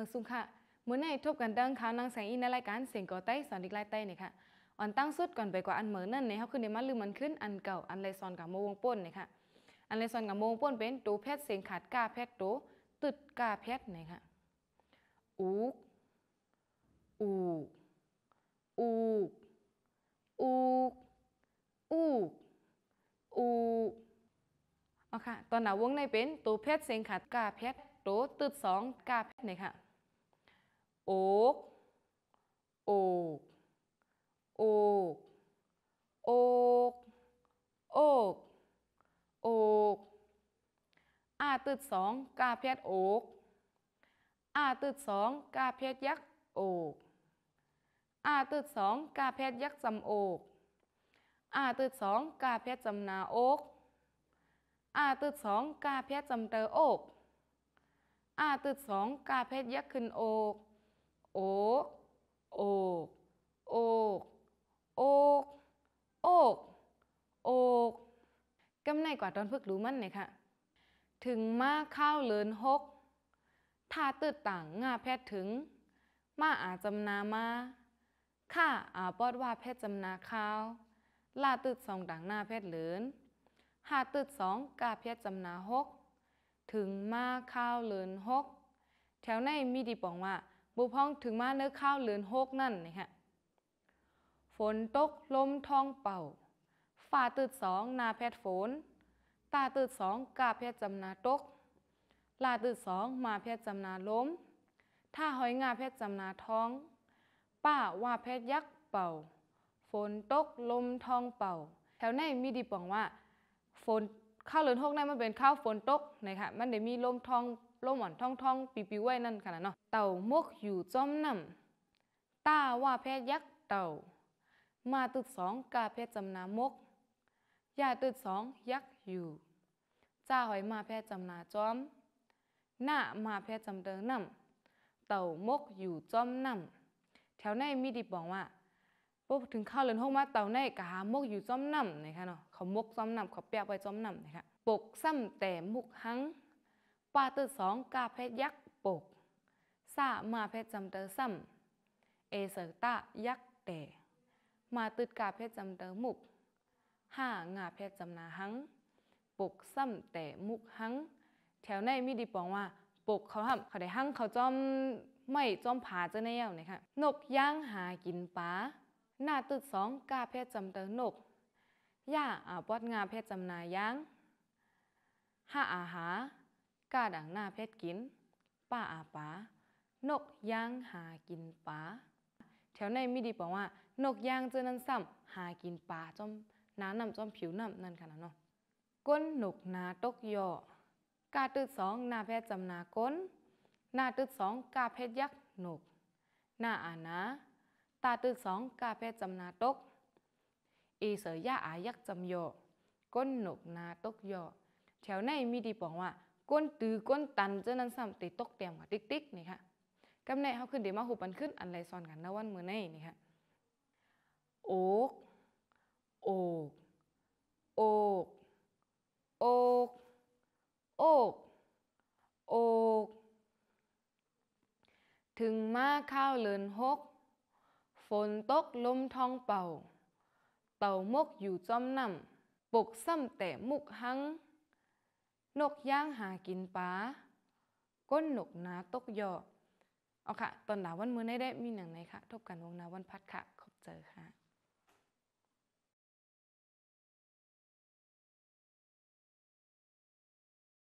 มืองสุขะ่มื่อในทบกันดังข่าวนางแสงอินในรายการเสียงก่อไต้สอนดิก ไลไต้นี่ค่ะอันตั้งสุดก่อนไปกว่าอันเหมือนนั่นเนี่ยเขาคือในมาลืมมันขึ้นอันเก่า อันเลยซอนกับโมวงป้นเนี่ยค่ะ อันเลยซอนกับโมวงป้นเป็นตัวแพทย์เสียงขาดก้าแพทย์ตัวตึดก้าแพทย์เนี่ยค่ะอูกอูกอูกอูกอูกอูกอ๋ค่ะตอนหนาวงในเป็นตัวแพทย์เสียงขาดก้าแพทย์ตัวตึดสองก้าแพทย์เนี่ยค่ะโอก โอกโอกโอกโอกโอกอาตืดสองกาเพชรโอกอาตืดสองกาเพชรยักษ์โอกอาตืดสองกาเพชรยักษ์จำโอกอาตืดสองกาเพชรจำนาโอกอาตืดสองกาเพชรจำเตอโอกอาตืดสองกาเพชรยักษ์ขึ้นโอกโอโอกโอกโอกโอกโอกกำในกว่าตอนพึกรู้มันเลยค่ะ ถึงมาข้าวเลินหกถ้าตืดต่างงาแพทย์ถึง มาอาจำนามาข้าอาปอดว่าแพทย์จำนาข้าวลาตืดสองต่างหน้าแพทย์เลินหาตืดสองกาแพทย์จำนาหก ถึงมาข้าวเลินหกแถวในมีดีปองว่าบุพ้องถึงมาเนื้อข้าวเหลือนโฮกนั่นนะฮะ ฝนตกลมทองเป่า ฝ่าตืดสองนาแพทย์ฝน ตาตืดสองกาแพทย์จำนาตก ลาตืดสองมาแพทย์จำนาล้มถ้าหอยงาแพทย์จำนาท้อง ป้าว่าแพทย์ยักษ์เป่า ฝนตกลมทองเป่า แถวในมีดีปองว่า ฝนข้าวเหลือนหกในมันเป็นข้าวฝนตกนะคะมันเดี๋ยวมีลมทองลมอ่อนท่องท่องปีปีวไว้นั่นขนาดเนาะเต่ามกอยู่จอมน้ำตาว่าแพทยักษ์เต่า มาตุดสองกาแพทย์จำนามกยาตุดสองยักษ์อยู่จ้าหอยมาแพทย์จำนาจอม หน้ามาแพทย์จำเดินน้ำเต่ามกอยู่จอมน้ำแถวในมีดิบบอกว่าพอถึงข้าวเรือนห้องมาเต่าในกะหามกอยู่จอมน้ำนะคะเนาะเขามกจอมน้ำเขาเปียกไปจอมน้ำนะคะปกซ้ำแต่มุกหังปาตือสองกาเพชรยักษ์ปกซามาเพชรจำเตอซ้ำ เอเสอตายักษ์แต่ มาตืดกาเพชรจำเตอมุกห้างาเพชรจำนาหังปกซ้ำแต่มุกหังแถวในมีดีปองว่า ปกเขาทำเขาได้หังเขาจอมไม่จอมผาจะแนวเนี่ยค่ะ นกย่างหากินปลาหน้าตึดสองกาเพชรจำเตอนกย่าอาวัดงาเพชรจำนาย่างห้าอาหากาดังหน้าเพชรกิน ป้าอาปา นกย่างหากินปลา แถวในมีดีบอกว่า นกย่างเจอนั้นซ้ำหากินปลาจอมน้ำนำจอมผิวนำนั่นค่ะนะเนาะก้นหนกนาตกยอกาตืดสองนาแพทย์จำนาก้นนาตืดสองกาเพชรยักษ์หนกนาอานา ตาตืดสองกาเพชรจำนาตกอีเสยยะาอายักษ์จำโยก้นหนกนาตกยอแถวในมีดีบอกว่าก้นตือก้นตันเจ้านั้นซ้ำตีตกเตียมกับติ๊กติ๊กนี่ค่ะกำเนเขาขึ้นเดี๋ยวมาหุบมันขึ้น อันไรซ้อนกันนะวันมือในนี่ค่ะโอกโอกโอกโอกโอกโอก ถึงมาข้าวเลินหก ฝนตกลมทองเป่า เต่ามกอยู่จอมนำปกซ้ำแต่มุกหังนกย่างหากินปลาก้นหนกนาตกยอเอาค่ะตอนหนาวันมือได้ได้ มีหนังไหนคะทบกันวงนาวันพัดค่ะ ขอบเจอค่ะ